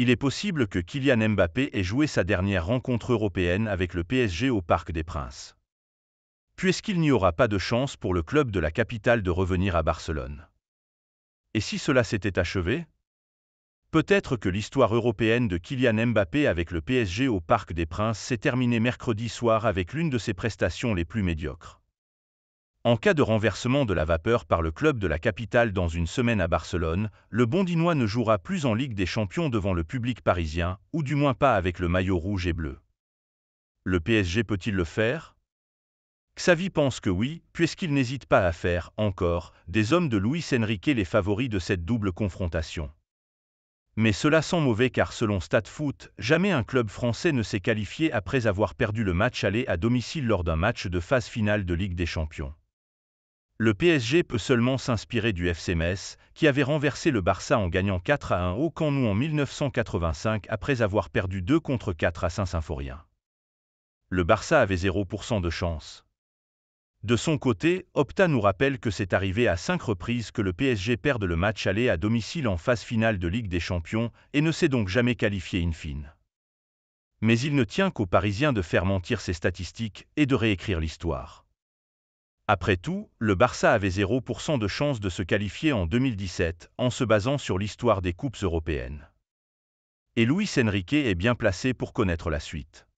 il est possible que Kylian Mbappé ait joué sa dernière rencontre européenne avec le PSG au Parc des Princes. Puisqu'il n'y aura pas de chance pour le club de la capitale de revenir à Barcelone. Et si cela s'était achevé Peut-être que l'histoire européenne de Kylian Mbappé avec le PSG au Parc des Princes s'est terminée mercredi soir avec l'une de ses prestations les plus médiocres. En cas de renversement de la vapeur par le club de la capitale dans une semaine à Barcelone, le Bondinois ne jouera plus en Ligue des Champions devant le public parisien, ou du moins pas avec le maillot rouge et bleu. Le PSG peut-il le faire Xavi pense que oui, puisqu'il n'hésite pas à faire, encore, des hommes de Luis Enrique les favoris de cette double confrontation. Mais cela sent mauvais car selon Foot, jamais un club français ne s'est qualifié après avoir perdu le match aller à domicile lors d'un match de phase finale de Ligue des Champions le PSG peut seulement s'inspirer du FC Metz, qui avait renversé le Barça en gagnant 4 à 1 au Camp Nou en 1985 après avoir perdu 2 contre 4 à Saint-Symphorien. Le Barça avait 0% de chance. De son côté, Opta nous rappelle que c'est arrivé à 5 reprises que le PSG perde le match aller à domicile en phase finale de Ligue des Champions et ne s'est donc jamais qualifié in fine. Mais il ne tient qu'aux Parisiens de faire mentir ces statistiques et de réécrire l'histoire. Après tout, le Barça avait 0% de chance de se qualifier en 2017 en se basant sur l'histoire des Coupes européennes. Et Luis Enrique est bien placé pour connaître la suite.